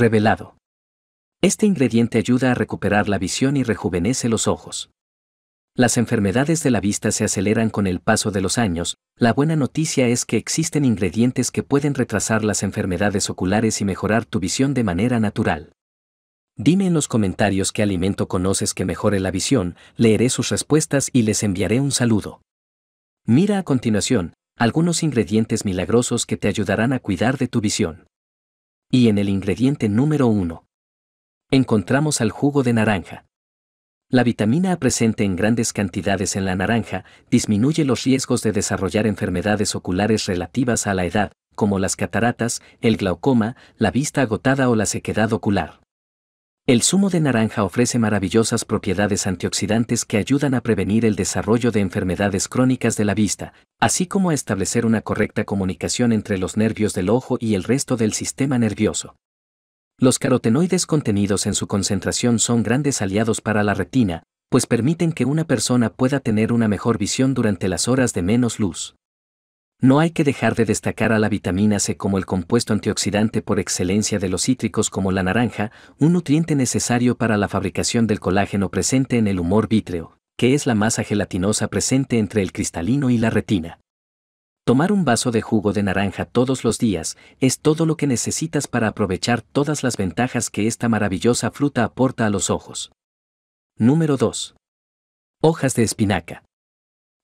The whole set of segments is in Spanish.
Revelado. Este ingrediente ayuda a recuperar la visión y rejuvenece los ojos. Las enfermedades de la vista se aceleran con el paso de los años, la buena noticia es que existen ingredientes que pueden retrasar las enfermedades oculares y mejorar tu visión de manera natural. Dime en los comentarios qué alimento conoces que mejore la visión, leeré sus respuestas y les enviaré un saludo. Mira a continuación, algunos ingredientes milagrosos que te ayudarán a cuidar de tu visión. Y en el ingrediente número 1, encontramos al jugo de naranja. La vitamina A presente en grandes cantidades en la naranja disminuye los riesgos de desarrollar enfermedades oculares relativas a la edad, como las cataratas, el glaucoma, la vista agotada o la sequedad ocular. El zumo de naranja ofrece maravillosas propiedades antioxidantes que ayudan a prevenir el desarrollo de enfermedades crónicas de la vista, así como a establecer una correcta comunicación entre los nervios del ojo y el resto del sistema nervioso. Los carotenoides contenidos en su concentración son grandes aliados para la retina, pues permiten que una persona pueda tener una mejor visión durante las horas de menos luz. No hay que dejar de destacar a la vitamina C como el compuesto antioxidante por excelencia de los cítricos como la naranja, un nutriente necesario para la fabricación del colágeno presente en el humor vítreo, que es la masa gelatinosa presente entre el cristalino y la retina. Tomar un vaso de jugo de naranja todos los días es todo lo que necesitas para aprovechar todas las ventajas que esta maravillosa fruta aporta a los ojos. Número 2. Hojas de espinaca.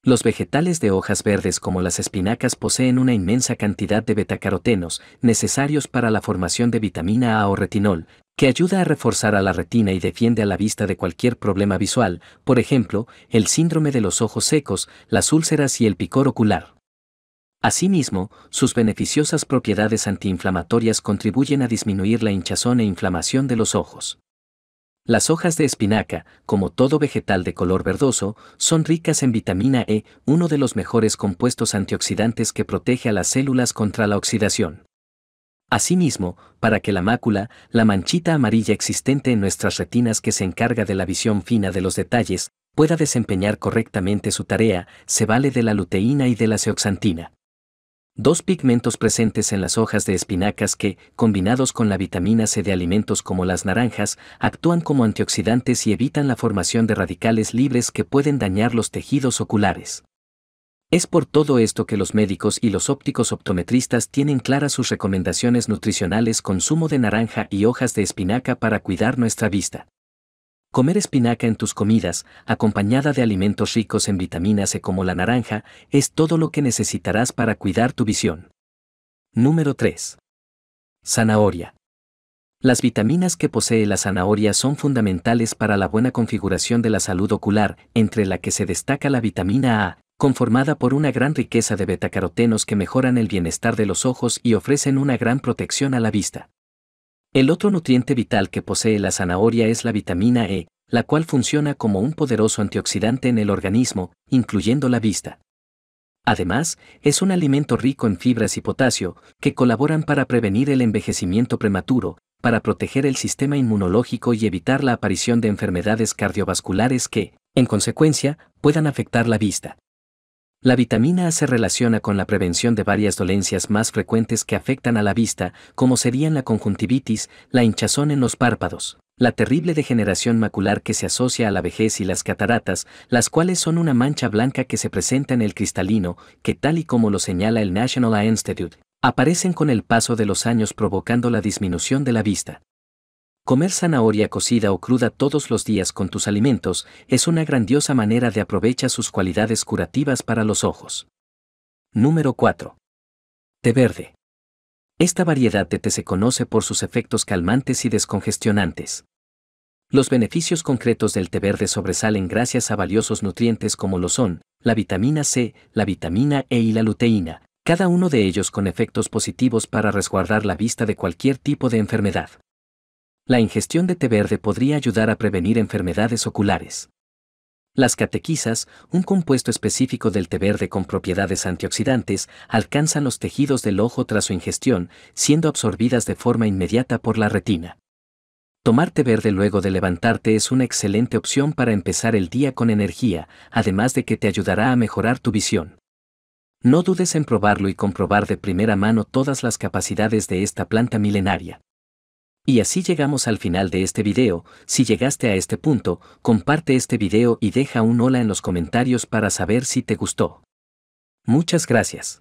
Los vegetales de hojas verdes como las espinacas poseen una inmensa cantidad de betacarotenos, necesarios para la formación de vitamina A o retinol, que ayuda a reforzar a la retina y defiende a la vista de cualquier problema visual, por ejemplo, el síndrome de los ojos secos, las úlceras y el picor ocular. Asimismo, sus beneficiosas propiedades antiinflamatorias contribuyen a disminuir la hinchazón e inflamación de los ojos. Las hojas de espinaca, como todo vegetal de color verdoso, son ricas en vitamina E, uno de los mejores compuestos antioxidantes que protege a las células contra la oxidación. Asimismo, para que la mácula, la manchita amarilla existente en nuestras retinas que se encarga de la visión fina de los detalles, pueda desempeñar correctamente su tarea, se vale de la luteína y de la zeoxantina dos pigmentos presentes en las hojas de espinacas que, combinados con la vitamina C de alimentos como las naranjas, actúan como antioxidantes y evitan la formación de radicales libres que pueden dañar los tejidos oculares. Es por todo esto que los médicos y los ópticos optometristas tienen claras sus recomendaciones nutricionales consumo de naranja y hojas de espinaca para cuidar nuestra vista. Comer espinaca en tus comidas, acompañada de alimentos ricos en vitaminas C e como la naranja, es todo lo que necesitarás para cuidar tu visión. Número 3. Zanahoria. Las vitaminas que posee la zanahoria son fundamentales para la buena configuración de la salud ocular, entre la que se destaca la vitamina A, conformada por una gran riqueza de betacarotenos que mejoran el bienestar de los ojos y ofrecen una gran protección a la vista. El otro nutriente vital que posee la zanahoria es la vitamina E, la cual funciona como un poderoso antioxidante en el organismo, incluyendo la vista. Además, es un alimento rico en fibras y potasio, que colaboran para prevenir el envejecimiento prematuro, para proteger el sistema inmunológico y evitar la aparición de enfermedades cardiovasculares que, en consecuencia, puedan afectar la vista. La vitamina A se relaciona con la prevención de varias dolencias más frecuentes que afectan a la vista, como serían la conjuntivitis, la hinchazón en los párpados, la terrible degeneración macular que se asocia a la vejez y las cataratas, las cuales son una mancha blanca que se presenta en el cristalino, que tal y como lo señala el National Eye Institute, aparecen con el paso de los años provocando la disminución de la vista. Comer zanahoria cocida o cruda todos los días con tus alimentos es una grandiosa manera de aprovechar sus cualidades curativas para los ojos. Número 4. Té verde. Esta variedad de té se conoce por sus efectos calmantes y descongestionantes. Los beneficios concretos del té verde sobresalen gracias a valiosos nutrientes como lo son la vitamina C, la vitamina E y la luteína, cada uno de ellos con efectos positivos para resguardar la vista de cualquier tipo de enfermedad. La ingestión de té verde podría ayudar a prevenir enfermedades oculares. Las catequisas, un compuesto específico del té verde con propiedades antioxidantes, alcanzan los tejidos del ojo tras su ingestión, siendo absorbidas de forma inmediata por la retina. Tomar té verde luego de levantarte es una excelente opción para empezar el día con energía, además de que te ayudará a mejorar tu visión. No dudes en probarlo y comprobar de primera mano todas las capacidades de esta planta milenaria. Y así llegamos al final de este video, si llegaste a este punto, comparte este video y deja un hola en los comentarios para saber si te gustó. Muchas gracias.